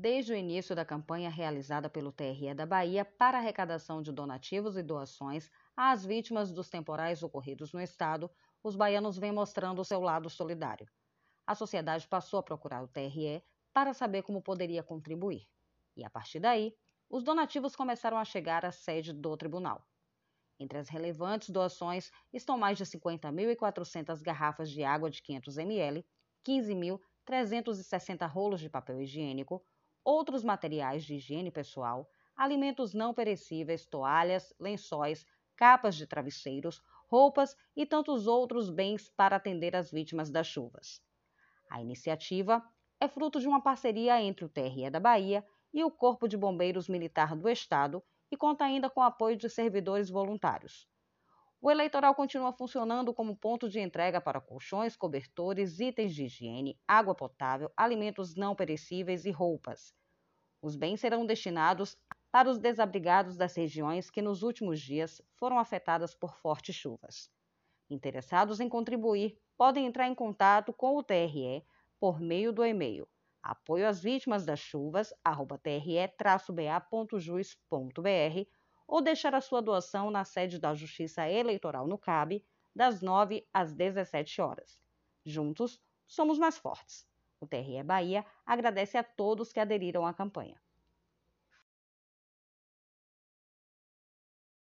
desde o início da campanha realizada pelo TRE da Bahia para arrecadação de donativos e doações às vítimas dos temporais ocorridos no estado, os baianos vêm mostrando o seu lado solidário. A sociedade passou a procurar o TRE para saber como poderia contribuir. E a partir daí, os donativos começaram a chegar à sede do tribunal. Entre as relevantes doações estão mais de 50.400 garrafas de água de 500 ml, 15.360 rolos de papel higiênico, outros materiais de higiene pessoal, alimentos não perecíveis, toalhas, lençóis, capas de travesseiros, roupas e tantos outros bens para atender as vítimas das chuvas. A iniciativa é fruto de uma parceria entre o TRE da Bahia e o Corpo de Bombeiros Militar do Estado e conta ainda com o apoio de servidores voluntários. O eleitoral continua funcionando como ponto de entrega para colchões, cobertores, itens de higiene, água potável, alimentos não perecíveis e roupas. Os bens serão destinados para os desabrigados das regiões que nos últimos dias foram afetadas por fortes chuvas. Interessados em contribuir podem entrar em contato com o TRE por meio do e-mail apoio bajusbr ou deixar a sua doação na sede da Justiça Eleitoral no CAB, das 9 às 17 horas. Juntos, somos mais fortes. O TRE Bahia agradece a todos que aderiram à campanha.